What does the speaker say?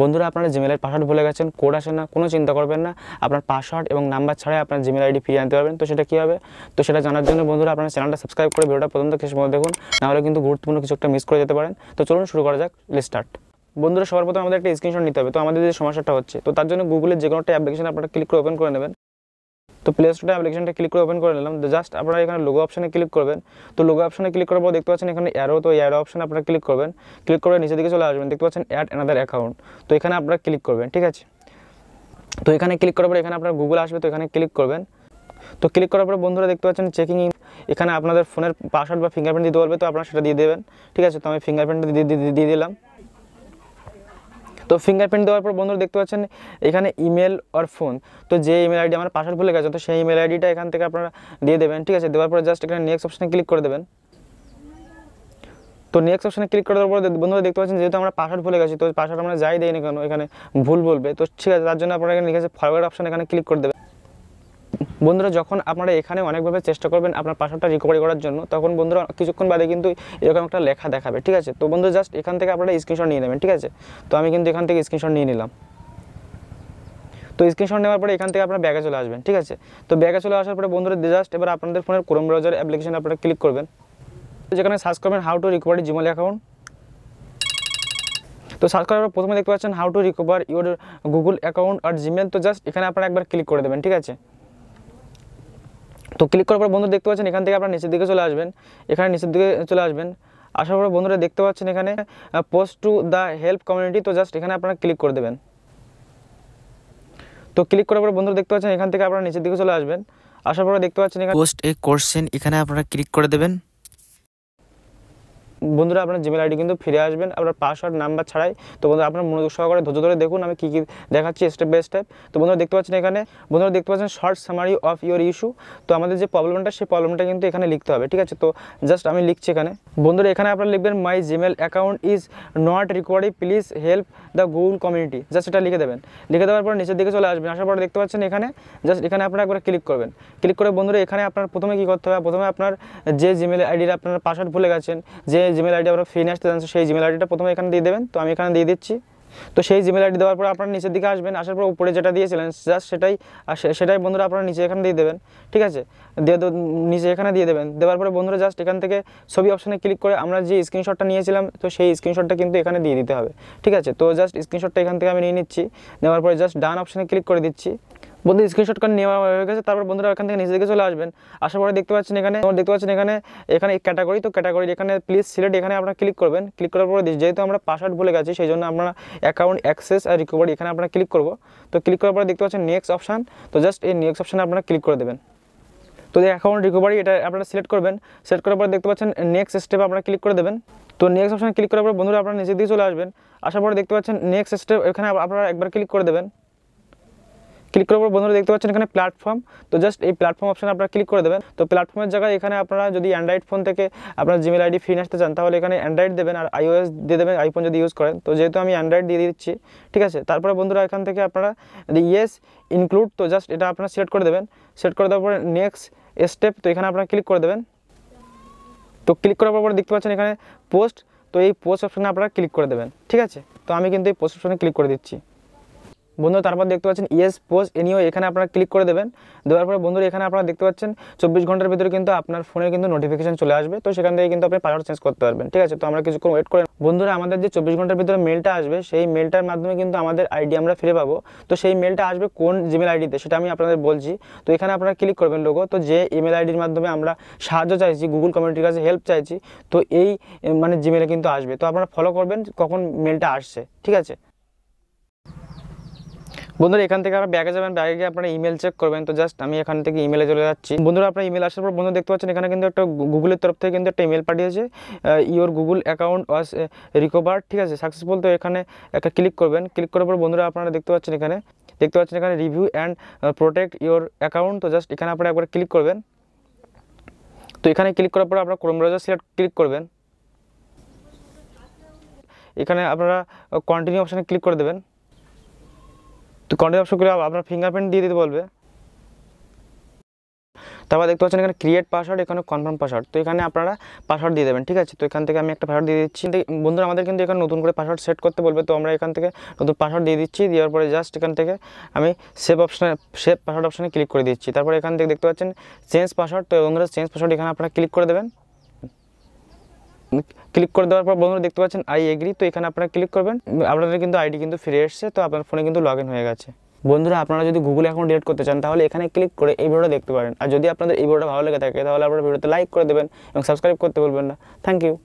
বন্ধুরা আপনারা জিমেলের পাসওয়ার্ড ভুলে গেছেন কোড আসে না কোনো চিন্তা করবেন না আপনার পাসওয়ার্ড এবং নাম্বার ছাড়াই আপনার জিমেল আইডি ফিরিয়ে আনতে পারবেন তো সেটা কী হবে তো সেটা জানার জন্য বন্ধুরা আপনার চ্যানেলটা সাবস্ক্রাইব করে ভিডিওটা প্রথম থেকে সময় দেখুন নাহলে কিন্তু গুরুত্বপূর্ণ কিছু একটা মিস করে যেতে পারেন তো চলুন শুরু করা যাক স্টার্ট বন্ধুরা সবার প্রথমে আমাদের একটা স্ক্রিনশট নিতে হবে তো আমাদের যে সমস্যাটা হচ্ছে তো তার জন্য গুগলের যে কোনো একটা অ্যাপ্লিকেশন আপনারা ক্লিক করে ওপেন করে নেবেন তো প্লে স্টোরে অ্যাপ্লিকেশনটা ক্লিক করে ওপেন করে নিলাম জাস্ট আপনারা এখানে লোগো অপশানে ক্লিক করবেন তো লোগো অপশানে ক্লিক করার পর দেখতে পাচ্ছেন এখানে অ্যারো তো অ্যারো অপশানে আপনারা ক্লিক করবেন ক্লিক করে নিচের দিকে চলে আসবেন দেখতে পাচ্ছেন অ্যাড অ্যানাদার অ্যাকাউন্ট তো এখানে আপনারা ক্লিক করবেন ঠিক আছে তো এখানে ক্লিক করার পর এখানে আপনার গুগল আসবে তো এখানে ক্লিক করবেন তো ক্লিক করার পর বন্ধুরা দেখতে পাচ্ছেন চেকিং এখানে আপনাদের ফোনের পাসওয়ার্ড বা ফিঙ্গারপ্রিন্ট দিতে বলবে তো আপনারা সেটা দিয়ে দেবেন ঠিক আছে তো আমি ফিঙ্গারপ্রিন্টটা দিয়ে দিয়ে দিলাম তো ফিঙ্গারপ্রিন্ট দেওয়ার পর বন্ধুরা দেখতে পাচ্ছেন এখানে ইমেল আর ফোন তো যে ইমেল আইডি আমার পাসওয়ার্ড ভুলে গেছে তো সেই ইমেল আইডিটা এখান থেকে আপনারা দিয়ে দেবেন ঠিক আছে দেওয়ার পর জাস্ট এখানে নেক্সট অপশানে ক্লিক করে দেবেন তো নেক্সট অপশানে ক্লিক করার পর বন্ধুরা দেখতে পাচ্ছেন যেহেতু আমরা পাসওয়ার্ড ভুলে গেছি তো পাসওয়ার্ড আমরা যাই দিই না কেন এখানে ভুল বলবে তো ঠিক আছে তার জন্য আপনারা এখানে লিখেছে ফরওয়ার্ড অপশান এখানে ক্লিক করে দেবেন বন্ধুরা যখন আপনারা এখানে অনেকভাবে চেষ্টা করবেন আপনার পাসওয়ার্ডটা রিকভারি করার জন্য তখন বন্ধুরা কিছুক্ষণ বাদে কিন্তু এরকম একটা লেখা দেখাবে ঠিক আছে তো বন্ধু জাস্ট এখান থেকে আপনারা স্ক্রিনশট নিয়ে নেবেন ঠিক আছে তো আমি কিন্তু এখান থেকে স্ক্রিনশট নিয়ে নিলাম তো স্ক্রিনশট নেওয়ার পরে এখান থেকে আপনার ব্যাগে চলে আসবেন ঠিক আছে তো ব্যাগে চলে আসার পরে বন্ধুরা জাস্ট এবার আপনাদের ফোনের ক্রোম ব্রাউজার অ্যাপ্লিকেশন আপনারা ক্লিক করবেন যেখানে সার্চ করবেন how to recovery Gmail account তো সার্চ করার পর প্রথমে দেখতে পাচ্ছেন how to recover your Google account আর জিমেল তো জাস্ট এখানে আপনারা একবার ক্লিক করে দেবেন ঠিক আছে তো ক্লিক করার পর বন্ধু দেখতে পাচ্ছেন এখান থেকে আপনারা নিচের দিকে চলে আসবেন এখানে নিচের দিকে চলে আসবেন আসার পর বন্ধুরা দেখতে পাচ্ছেন এখানে post to the help community তো জাস্ট এখানে আপনারা ক্লিক করে দেবেন তো ক্লিক করার পর বন্ধুরা দেখতে পাচ্ছেন এখান থেকে আপনারা নিচের দিকে চলে আসবেন আসার পরে দেখতে পাচ্ছেন এখানে পোস্ট এ কোশ্চেন এখানে আপনারা ক্লিক করে দেবেন বন্ধুরা আপনার জিমেল আইডি কিন্তু ফিরে আসবেন আপনার পাসওয়ার্ড নাম্বার ছাড়াই তো বন্ধুরা আপনার মনোযোগ সহকারে ধৈর্য ধরে দেখুন আমি কী কী দেখাচ্ছি স্টেপ বাই স্টেপ তো বন্ধুরা দেখতে পাচ্ছেন এখানে বন্ধুরা দেখতে পাচ্ছেন short summary of your issue তো আমাদের যে প্রবলেমটা সেই প্রবলেমটা কিন্তু এখানে লিখতে হবে ঠিক আছে তো জাস্ট আমি লিখছি এখানে বন্ধুরা এখানে আপনারা লিখবেন my Gmail account is not recovering please help the Google community just এটা লিখে দেবেন লিখে দেওয়ার পর নিচের দিকে চলে আসবেন আসার পর দেখতে পাচ্ছেন এখানে জাস্ট এখানে আপনারা একবার ক্লিক করবেন ক্লিক করে বন্ধুরা এখানে আপনার প্রথমে কী করতে হবে প্রথমে আপনার যে জিমেল আইডিটা আপনার পাসওয়ার্ড ভুলে গেছেন যে জিমেল আইডি আপনার ফ্রি নিয়ে আসতে চান সেই জিমেল আইডিটা প্রথমে এখানে দিয়ে দেবেন তো আমি এখানে দিয়ে দিচ্ছি তো সেই জিমেল আইডি দেওয়ার পর আপনার নিচের দিকে আসবেন আসার পর উপরে যেটা দিয়েছিলেন জাস্ট সেটাই সেটাই বন্ধুরা আপনারা নিচে এখানে দিয়ে দেবেন ঠিক আছে দিয়ে নিচে এখানে দিয়ে দেবেন দেওয়ার পরে বন্ধুরা জাস্ট এখান থেকে ছবি অপশানে ক্লিক করে আমরা যে স্ক্রিনশটটা নিয়েছিলাম তো সেই স্ক্রিনশটটা কিন্তু এখানে দিয়ে দিতে হবে ঠিক আছে তো জাস্ট স্ক্রিনশটটা এখান থেকে আমি নিয়ে নিচ্ছি নেওয়ার পরে জাস্ট ডান অপশানে ক্লিক করে দিচ্ছি বন্ধু স্ক্রিনশট করে নেওয়া হয়ে গেছে তারপর বন্ধুরা এখান থেকে নিজেদেরকে দিকে চলে আসবেন আসার পরে দেখতে পাচ্ছেন এখানে দেখতে পাচ্ছেন এখানে এখানে ক্যাটাগরি তো ক্যাটাগরি এখানে প্লিজ সিলেক্ট এখানে আপনারা ক্লিক করবেন ক্লিক করার পরে যেহেতু আমরা পাসওয়ার্ড বলে গেছি সেই জন্য আমরা অ্যাকাউন্ট অ্যাক্সেস আর রিকভারি এখানে আপনারা ক্লিক করব তো ক্লিক করার পরে দেখতে পাচ্ছেন নেক্সট অপশান তো জাস্ট এই নেক্সট অপশানে আপনারা ক্লিক করে দেবেন তো অ্যাকাউন্ট রিকভারি এটা আপনারা সিলেক্ট করবেন সিলেক্ট করার পরে দেখতে পাচ্ছেন নেক্সট স্টেপ আপনারা ক্লিক করে দেবেন তো নেক্সট অপশানে ক্লিক করার পর বন্ধুরা আপনারা নিচের দিকে চলে আসবেন আসার পরে দেখতে পাচ্ছেন নেক্সট স্টেপ এখানে আপনারা একবার ক্লিক করে দেবেন ক্লিক করার পর বন্ধুরা দেখতে পাচ্ছেন এখানে প্ল্যাটফর্ম তো জাস্ট এই প্ল্যাটফর্ম অপশানে আপনারা ক্লিক করে দেবেন তো প্ল্যাটফর্মের জায়গায় এখানে আপনারা যদি অ্যান্ড্রয়েড ফোন থেকে আপনার জিমেল আইডি ফ্রি আসতে চান তাহলে এখানে অ্যান্ড্রয়েড দেবেন আর আইওএস দিয়ে দেবেন আইফোন যদি ইউজ করেন তো যেহেতু আমি অ্যান্ড্রয়েড দিয়ে দিচ্ছি ঠিক আছে তারপরে বন্ধুরা এখান থেকে আপনারা ইয়েস ইনক্লুড তো জাস্ট এটা আপনারা সিলেক্ট করে দেবেন সিলেক্ট করে দেওয়ার পরে নেক্সট স্টেপ তো এখানে আপনারা ক্লিক করে দেবেন তো ক্লিক করার পর দেখতে পাচ্ছেন এখানে পোস্ট তো এই পোস্ট অপশানে আপনারা ক্লিক করে দেবেন ঠিক আছে তো আমি কিন্তু এই পোস্ট অপশানে ক্লিক করে দিচ্ছি বন্ধু তারপর দেখতে পাচ্ছেন ইয়েস পোস্ট এনিও এখানে আপনারা ক্লিক করে দেবেন দেওয়ার পরে বন্ধুরা এখানে আপনারা দেখতে পাচ্ছেন চব্বিশ ঘন্টার ভিতরে কিন্তু আপনার ফোনে কিন্তু নোটিফিকেশন চলে আসবে তো সেখান থেকে কিন্তু আপনি পাসওয়ার্ড চেঞ্জ করতে পারবেন ঠিক আছে তো আমরা কিছুক্ষণ ওয়েট করেন বন্ধুরা আমাদের যে চব্বিশ ঘন্টার ভিতরে মেলটা আসবে সেই মেলটার মাধ্যমে কিন্তু আমাদের আইডি আমরা ফিরে পাবো তো সেই মেলটা আসবে কোন জিমেল আইডিতে সেটা আমি আপনাদের বলছি তো এখানে আপনারা ক্লিক করবেন লোগো তো যে ইমেল আইডির মাধ্যমে আমরা সাহায্য চাইছি গুগল কমিউনিটির কাছে হেল্প চাইছি তো এই মানে জিমেলে কিন্তু আসবে তো আপনারা ফলো করবেন কখন মেলটা আসছে ঠিক আছে বন্ধুরা এখান থেকে আমরা ব্যাগে যাবেন ব্যাগে গিয়ে আপনারা ইমেল চেক করবেন তো জাস্ট আমি এখান থেকে ইমেলে চলে যাচ্ছি বন্ধুরা আপনার ইমেল আসার পর বন্ধু দেখতে পাচ্ছেন এখানে কিন্তু একটা গুগলের তরফ থেকে কিন্তু একটা ইমেল পাঠিয়েছে your Google account was recover ঠিক আছে সাকসেসফুল তো এখানে একটা ক্লিক করবেন ক্লিক করার পর বন্ধুরা আপনারা দেখতে পাচ্ছেন এখানে দেখতে পাচ্ছেন এখানে review and protect your account তো জাস্ট এখানে আপনারা একবার ক্লিক করবেন তো এখানে ক্লিক করার পর আপনারা ক্রোম ব্রাউজার সিলেক্ট ক্লিক করবেন এখানে আপনারা কন্টিনিউ অপশানে ক্লিক করে দেবেন তো কন্ট্রোল অপশন করে আপনার ফিঙ্গারপ্রিন্ট দিয়ে দিতে বলবে তারপর দেখতে পাচ্ছেন এখানে ক্রিয়েট পাসওয়ার্ড এখানে কনফার্ম পাসওয়ার্ড তো এখানে আপনারা পাসওয়ার্ড দিয়ে দেবেন ঠিক আছে তো এখান থেকে আমি একটা পাসওয়ার্ড দিয়ে দিচ্ছি বন্ধুরা আমাদের কিন্তু এখানে নতুন করে পাসওয়ার্ড সেট করতে বলবে তো আমরা এখান থেকে নতুন পাসওয়ার্ড দিয়ে দিচ্ছি দেওয়ার পরে জাস্ট এখান থেকে আমি সেভ অপশানে সেভ পাসওয়ার্ড অপশানে ক্লিক করে দিচ্ছি তারপরে এখান থেকে দেখতে পাচ্ছেন চেঞ্জ পাসওয়ার্ড তো বন্ধুরা চেঞ্জ পাসওয়ার্ড এখানে আপনারা ক্লিক করে দেবেন ক্লিক করে দেওয়ার পর বন্ধুরা দেখতে পাচ্ছেন আই এগ্রি তো এখানে আপনারা ক্লিক করবেন আপনাদের কিন্তু আইডি কিন্তু ফিরে এসছে তো আপনার ফোনে কিন্তু লগ হয়ে গেছে বন্ধুরা আপনারা যদি গুগল অ্যাকাউন্ট ডিলেট করতে চান তাহলে এখানে ক্লিক করে এই ভিডিওটা দেখতে পারেন আর যদি আপনাদের এই ভিডিওটা ভালো লেগে থাকে তাহলে আপনারা ভিডিওতে লাইক করে দেবেন এবং সাবস্ক্রাইব করতে বলবেন না থ্যাংক ইউ